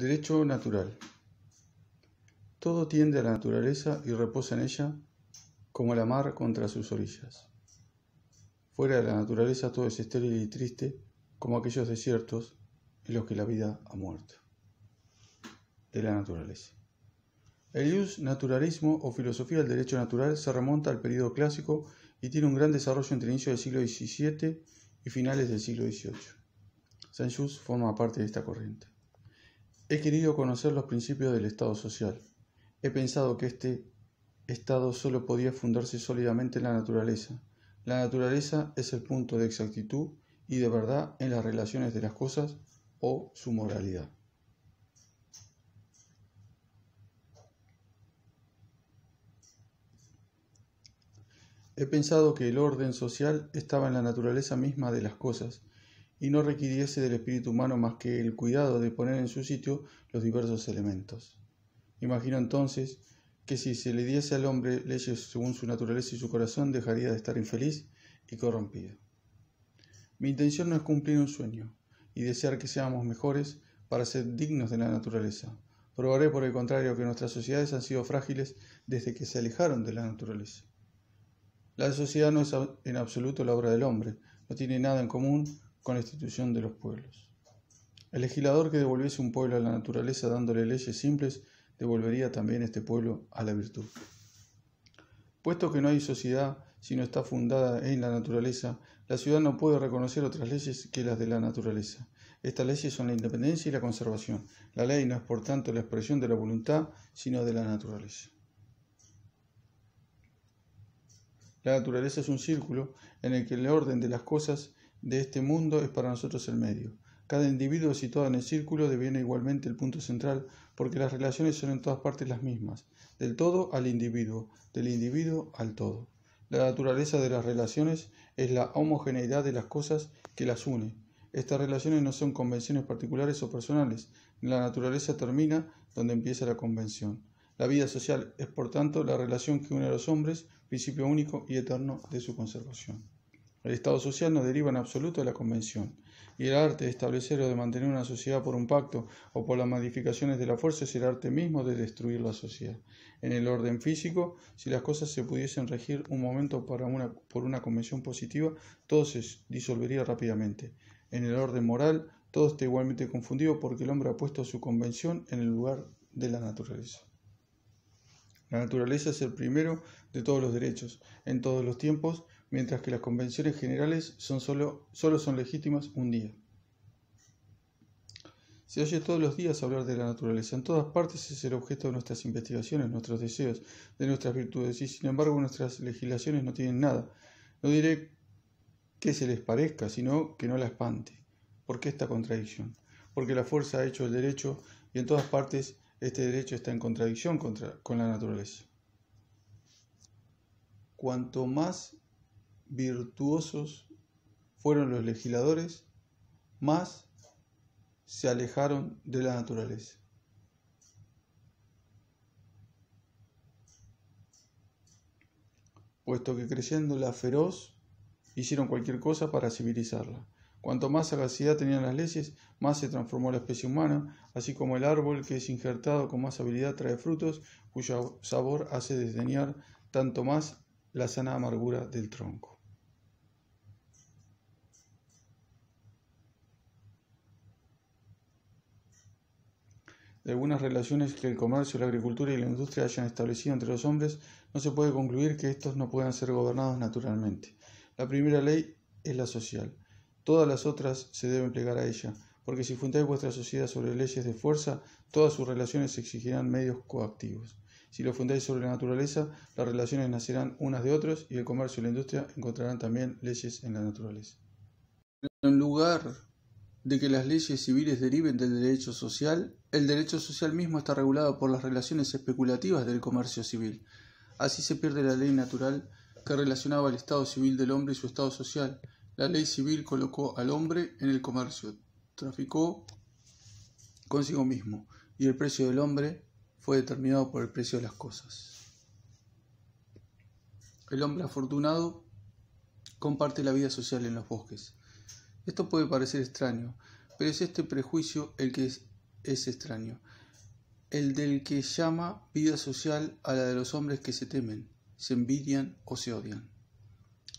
Derecho natural. Todo tiende a la naturaleza y reposa en ella como la mar contra sus orillas. Fuera de la naturaleza todo es estéril y triste como aquellos desiertos en los que la vida ha muerto. De la naturaleza. El ius naturalismo o filosofía del derecho natural se remonta al periodo clásico y tiene un gran desarrollo entre inicios del siglo XVII y finales del siglo XVIII. Saint Just forma parte de esta corriente. He querido conocer los principios del Estado social. He pensado que este Estado solo podía fundarse sólidamente en la naturaleza. La naturaleza es el punto de exactitud y de verdad en las relaciones de las cosas o su moralidad. He pensado que el orden social estaba en la naturaleza misma de las cosas y no requiriese del espíritu humano más que el cuidado de poner en su sitio los diversos elementos. Imagino entonces que si se le diese al hombre leyes según su naturaleza y su corazón, dejaría de estar infeliz y corrompido. Mi intención no es cumplir un sueño y desear que seamos mejores para ser dignos de la naturaleza. Probaré por el contrario que nuestras sociedades han sido frágiles desde que se alejaron de la naturaleza. La sociedad no es en absoluto la obra del hombre, no tiene nada en común la institución de los pueblos. El legislador que devolviese un pueblo a la naturaleza dándole leyes simples, devolvería también este pueblo a la virtud. Puesto que no hay sociedad si no está fundada en la naturaleza, la ciudad no puede reconocer otras leyes que las de la naturaleza. Estas leyes son la independencia y la conservación. La ley no es por tanto la expresión de la voluntad, sino de la naturaleza. La naturaleza es un círculo en el que el orden de las cosas de este mundo es para nosotros el medio. Cada individuo situado en el círculo deviene igualmente el punto central, porque las relaciones son en todas partes las mismas, del todo al individuo, del individuo al todo. La naturaleza de las relaciones es la homogeneidad de las cosas que las une. Estas relaciones no son convenciones particulares o personales. La naturaleza termina donde empieza la convención. La vida social es, por tanto, la relación que une a los hombres, principio único y eterno de su conservación. El Estado social no deriva en absoluto de la Convención, y el arte de establecer o de mantener una sociedad por un pacto o por las modificaciones de la fuerza es el arte mismo de destruir la sociedad. En el orden físico, si las cosas se pudiesen regir un momento por una convención positiva, todo se disolvería rápidamente. En el orden moral, todo está igualmente confundido porque el hombre ha puesto su convención en el lugar de la naturaleza. La naturaleza es el primero de todos los derechos, en todos los tiempos mientras que las convenciones generales solo, son legítimas un día. Se oye todos los días hablar de la naturaleza. En todas partes es el objeto de nuestras investigaciones, nuestros deseos, de nuestras virtudes, y sin embargo nuestras legislaciones no tienen nada. No diré que se les parezca, sino que no la espante. ¿Por qué esta contradicción? Porque la fuerza ha hecho el derecho y en todas partes este derecho está en contradicción con la naturaleza. Cuanto más virtuosos fueron los legisladores, más se alejaron de la naturaleza. Puesto que creciendo la feroz, hicieron cualquier cosa para civilizarla. Cuanto más sagacidad tenían las leyes, más se transformó la especie humana, así como el árbol que es injertado con más habilidad trae frutos, cuyo sabor hace desdeñar tanto más la sana amargura del tronco. De algunas relaciones que el comercio, la agricultura y la industria hayan establecido entre los hombres, no se puede concluir que estos no puedan ser gobernados naturalmente. La primera ley es la social. Todas las otras se deben plegar a ella, porque si fundáis vuestra sociedad sobre leyes de fuerza, todas sus relaciones exigirán medios coactivos. Si lo fundáis sobre la naturaleza, las relaciones nacerán unas de otras y el comercio y la industria encontrarán también leyes en la naturaleza. En lugar de que las leyes civiles deriven del derecho social, el derecho social mismo está regulado por las relaciones especulativas del comercio civil. Así se pierde la ley natural que relacionaba el estado civil del hombre y su estado social. La ley civil colocó al hombre en el comercio, traficó consigo mismo, y el precio del hombre fue determinado por el precio de las cosas. El hombre afortunado comparte la vida social en los bosques. Esto puede parecer extraño, pero es este prejuicio el que es, extraño, el del que llama vida social a la de los hombres que se temen, se envidian o se odian.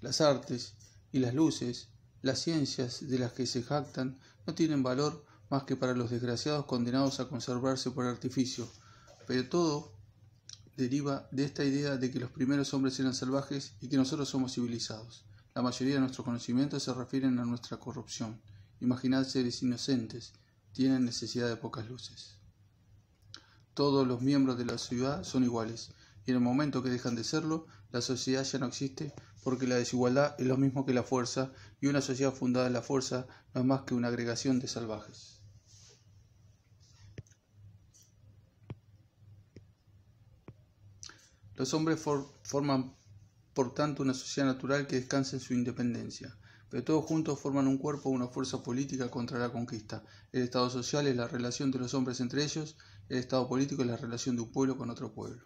Las artes y las luces, las ciencias de las que se jactan, no tienen valor más que para los desgraciados condenados a conservarse por artificio, pero todo deriva de esta idea de que los primeros hombres eran salvajes y que nosotros somos civilizados. La mayoría de nuestros conocimientos se refieren a nuestra corrupción. Imaginad seres inocentes, tienen necesidad de pocas luces. Todos los miembros de la ciudad son iguales, y en el momento que dejan de serlo, la sociedad ya no existe porque la desigualdad es lo mismo que la fuerza, y una sociedad fundada en la fuerza no es más que una agregación de salvajes. Los hombres forman por tanto una sociedad natural que descansa en su independencia, pero todos juntos forman un cuerpo, una fuerza política contra la conquista. El Estado social es la relación de los hombres entre ellos, el Estado político es la relación de un pueblo con otro pueblo.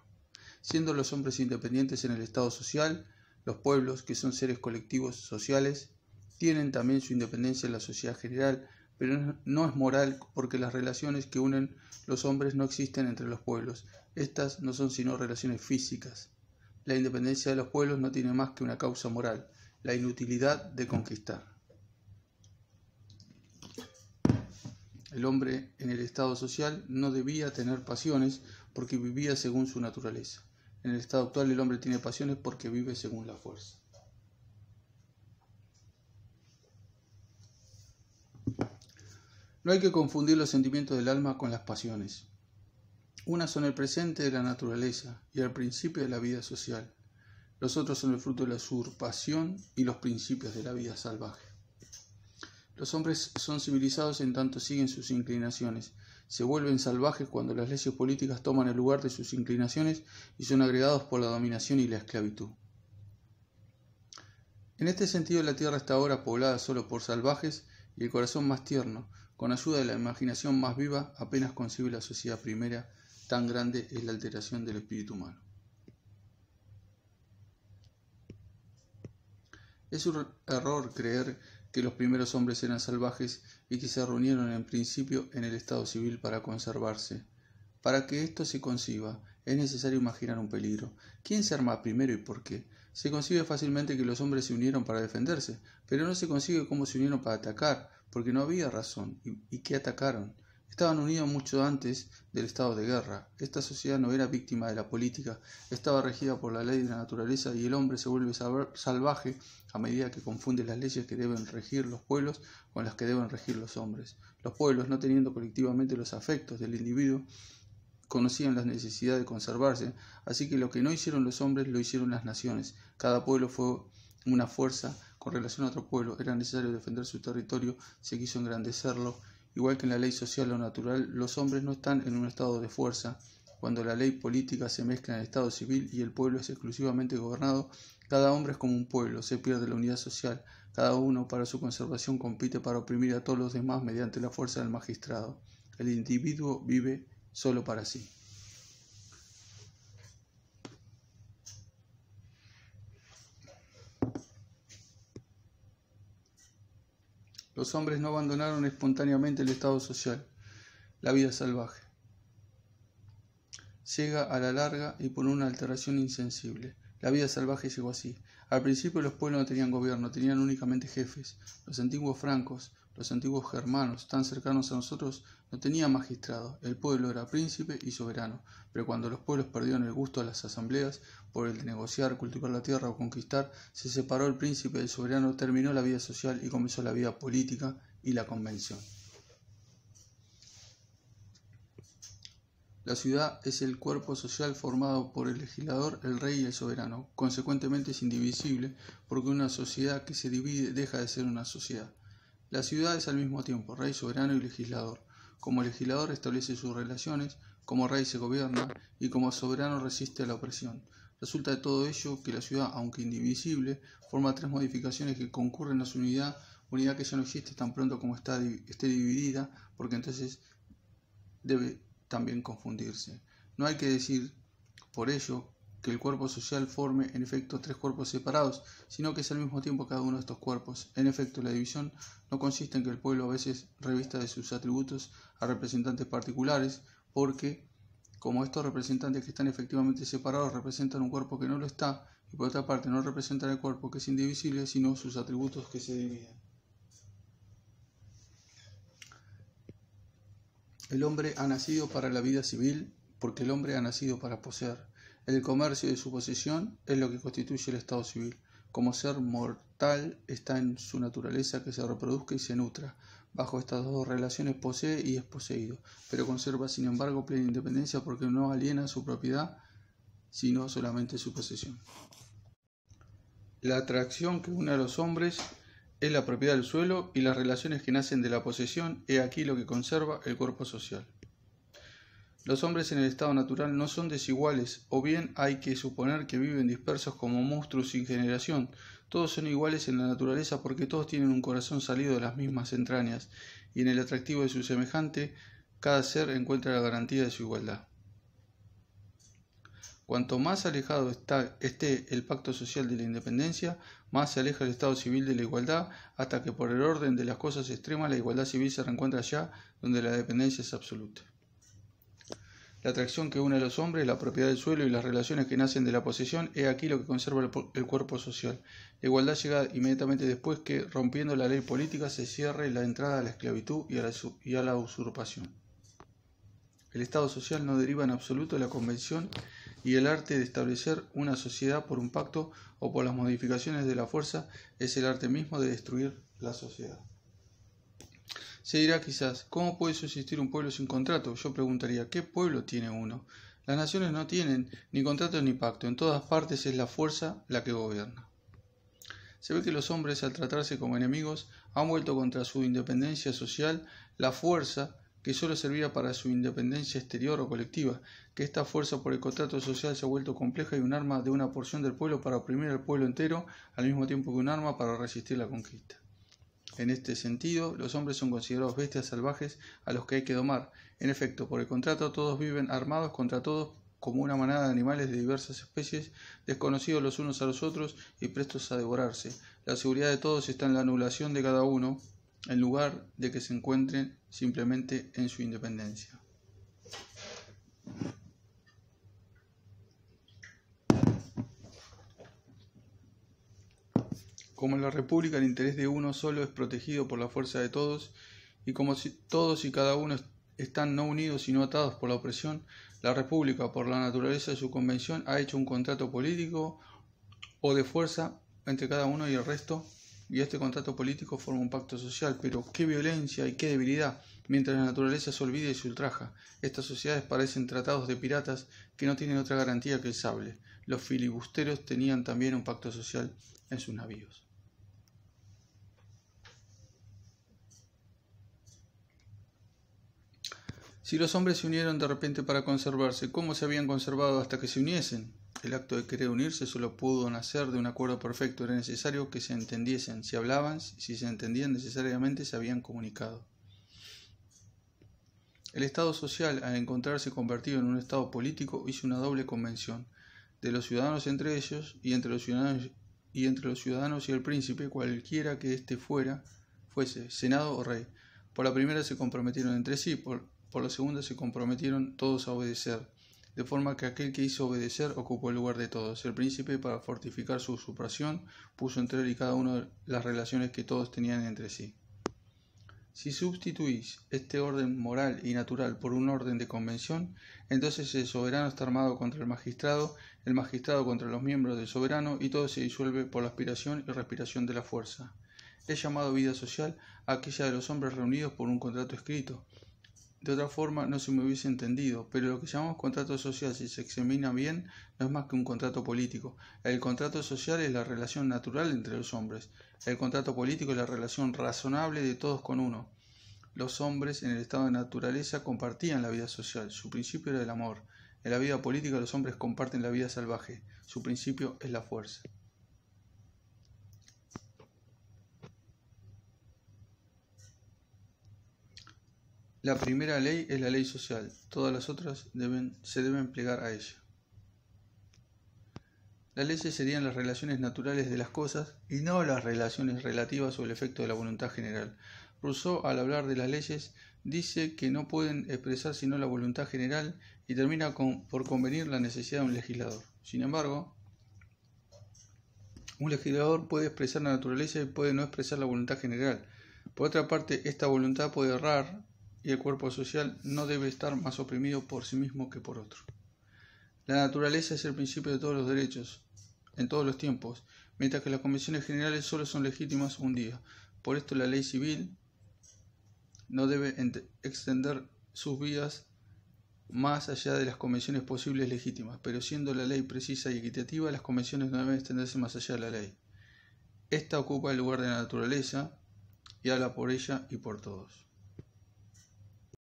Siendo los hombres independientes en el Estado social, los pueblos, que son seres colectivos sociales, tienen también su independencia en la sociedad general, pero no es moral porque las relaciones que unen los hombres no existen entre los pueblos. Estas no son sino relaciones físicas. La independencia de los pueblos no tiene más que una causa moral, la inutilidad de conquistar. El hombre en el estado social no debía tener pasiones porque vivía según su naturaleza. En el estado actual el hombre tiene pasiones porque vive según la fuerza. No hay que confundir los sentimientos del alma con las pasiones. Unas son el presente de la naturaleza y el principio de la vida social. Los otros son el fruto de la usurpación y los principios de la vida salvaje. Los hombres son civilizados en tanto siguen sus inclinaciones. Se vuelven salvajes cuando las leyes políticas toman el lugar de sus inclinaciones y son agregados por la dominación y la esclavitud. En este sentido la Tierra está ahora poblada solo por salvajes y el corazón más tierno, con ayuda de la imaginación más viva, apenas concibe la sociedad primera Tan grande es la alteración del espíritu humano. Es un error creer que los primeros hombres eran salvajes y que se reunieron en principio en el estado civil para conservarse. Para que esto se conciba, es necesario imaginar un peligro. ¿Quién se arma primero y por qué? Se concibe fácilmente que los hombres se unieron para defenderse, pero no se consigue cómo se unieron para atacar, porque no había razón. ¿Y, y qué atacaron? Estaban unidos mucho antes del estado de guerra. Esta sociedad no era víctima de la política, estaba regida por la ley de la naturaleza y el hombre se vuelve salvaje a medida que confunde las leyes que deben regir los pueblos con las que deben regir los hombres. Los pueblos, no teniendo colectivamente los afectos del individuo, conocían la necesidad de conservarse, así que lo que no hicieron los hombres lo hicieron las naciones. Cada pueblo fue una fuerza con relación a otro pueblo, era necesario defender su territorio, se quiso engrandecerlo Igual que en la ley social o natural, los hombres no están en un estado de fuerza. Cuando la ley política se mezcla en el estado civil y el pueblo es exclusivamente gobernado, cada hombre es como un pueblo, se pierde la unidad social, cada uno para su conservación compite para oprimir a todos los demás mediante la fuerza del magistrado. El individuo vive solo para sí. Los hombres no abandonaron espontáneamente el estado social, la vida salvaje. Llega a la larga y por una alteración insensible. La vida salvaje llegó así. Al principio los pueblos no tenían gobierno, tenían únicamente jefes. Los antiguos francos, los antiguos germanos, tan cercanos a nosotros, no tenían magistrado. el pueblo era príncipe y soberano, pero cuando los pueblos perdieron el gusto a las asambleas, por el de negociar, cultivar la tierra o conquistar, se separó el príncipe del soberano, terminó la vida social y comenzó la vida política y la convención. La ciudad es el cuerpo social formado por el legislador, el rey y el soberano. Consecuentemente es indivisible porque una sociedad que se divide deja de ser una sociedad. La ciudad es al mismo tiempo rey soberano y legislador. Como legislador establece sus relaciones, como rey se gobierna y como soberano resiste a la opresión. Resulta de todo ello que la ciudad, aunque indivisible, forma tres modificaciones que concurren a su unidad, unidad que ya no existe tan pronto como está, esté dividida, porque entonces debe también confundirse. No hay que decir por ello que el cuerpo social forme en efecto tres cuerpos separados, sino que es al mismo tiempo cada uno de estos cuerpos. En efecto, la división no consiste en que el pueblo a veces revista de sus atributos a representantes particulares, porque como estos representantes que están efectivamente separados representan un cuerpo que no lo está, y por otra parte no representan el cuerpo que es indivisible, sino sus atributos que se dividen. El hombre ha nacido para la vida civil porque el hombre ha nacido para poseer. El comercio de su posesión es lo que constituye el Estado civil. Como ser mortal está en su naturaleza que se reproduzca y se nutra. Bajo estas dos relaciones posee y es poseído, pero conserva sin embargo plena independencia porque no aliena su propiedad, sino solamente su posesión. La atracción que une a los hombres es la propiedad del suelo y las relaciones que nacen de la posesión, es aquí lo que conserva el cuerpo social. Los hombres en el estado natural no son desiguales, o bien hay que suponer que viven dispersos como monstruos sin generación. Todos son iguales en la naturaleza porque todos tienen un corazón salido de las mismas entrañas, y en el atractivo de su semejante, cada ser encuentra la garantía de su igualdad. Cuanto más alejado está, esté el pacto social de la independencia, más se aleja el Estado civil de la igualdad, hasta que por el orden de las cosas extremas la igualdad civil se reencuentra allá donde la dependencia es absoluta la atracción que une a los hombres, la propiedad del suelo y las relaciones que nacen de la posesión, es aquí lo que conserva el, cuerpo social. La igualdad llega inmediatamente después que, rompiendo la ley política, se cierre la entrada a la esclavitud y y a la usurpación. El Estado social no deriva en absoluto de la convención y el arte de establecer una sociedad por un pacto o por las modificaciones de la fuerza es el arte mismo de destruir la sociedad. Se dirá quizás, ¿cómo puede subsistir un pueblo sin contrato? Yo preguntaría, ¿qué pueblo tiene uno? Las naciones no tienen ni contrato ni pacto, en todas partes es la fuerza la que gobierna. Se ve que los hombres, al tratarse como enemigos, han vuelto contra su independencia social la fuerza que solo servía para su independencia exterior o colectiva, que esta fuerza por el contrato social se ha vuelto compleja y un arma de una porción del pueblo para oprimir al pueblo entero, al mismo tiempo que un arma para resistir la conquista. En este sentido, los hombres son considerados bestias salvajes a los que hay que domar. En efecto, por el contrato, todos viven armados contra todos como una manada de animales de diversas especies, desconocidos los unos a los otros y prestos a devorarse. La seguridad de todos está en la anulación de cada uno, en lugar de que se encuentren simplemente en su independencia. Como en la República el interés de uno solo es protegido por la fuerza de todos, y como si todos y cada uno están no unidos sino atados por la opresión, la República, por la naturaleza de su convención, ha hecho un contrato político o de fuerza entre cada uno y el resto, y este contrato político forma un pacto social, pero qué violencia y qué debilidad, mientras la naturaleza se olvida y se ultraja. Estas sociedades parecen tratados de piratas que no tienen otra garantía que el sable. Los filibusteros tenían también un pacto social en sus navíos. Si los hombres se unieron de repente para conservarse, ¿cómo se habían conservado hasta que se uniesen? El acto de querer unirse solo pudo nacer de un acuerdo perfecto, era necesario que se entendiesen. Si hablaban, si se entendían necesariamente, se habían comunicado. El Estado social, al encontrarse convertido en un Estado político, hizo una doble convención, de los ciudadanos entre ellos y entre los ciudadanos y, entre los ciudadanos y el príncipe, cualquiera que éste fuera, fuese, senado o rey. Por la primera se comprometieron entre sí, por, por la segunda se comprometieron todos a obedecer, de forma que aquel que hizo obedecer ocupó el lugar de todos. El príncipe, para fortificar su usurpación, puso entre él y cada uno las relaciones que todos tenían entre sí. Si sustituís este orden moral y natural por un orden de convención, entonces el soberano está armado contra el magistrado, el magistrado contra los miembros del soberano y todo se disuelve por la aspiración y respiración de la fuerza. Es llamado vida social aquella de los hombres reunidos por un contrato escrito, de otra forma no se me hubiese entendido, pero lo que llamamos contrato social, si se examina bien, no es más que un contrato político. El contrato social es la relación natural entre los hombres. El contrato político es la relación razonable de todos con uno. Los hombres en el estado de naturaleza compartían la vida social, su principio era el amor. En la vida política los hombres comparten la vida salvaje, su principio es la fuerza. La primera ley es la ley social, todas las otras se deben plegar a ella. Las leyes serían las relaciones naturales de las cosas y no las relaciones relativas o el efecto de la voluntad general. Rousseau, al hablar de las leyes, dice que no pueden expresar sino la voluntad general y termina por convenir la necesidad de un legislador. Sin embargo, un legislador puede expresar la naturaleza y puede no expresar la voluntad general. Por otra parte, esta voluntad puede errar y el cuerpo social no debe estar más oprimido por sí mismo que por otro. La naturaleza es el principio de todos los derechos, en todos los tiempos, mientras que las convenciones generales solo son legítimas un día. Por esto la ley civil no debe extender sus vías más allá de las convenciones posibles legítimas, pero siendo la ley precisa y equitativa, las convenciones no deben extenderse más allá de la ley. Esta ocupa el lugar de la naturaleza y habla por ella y por todos.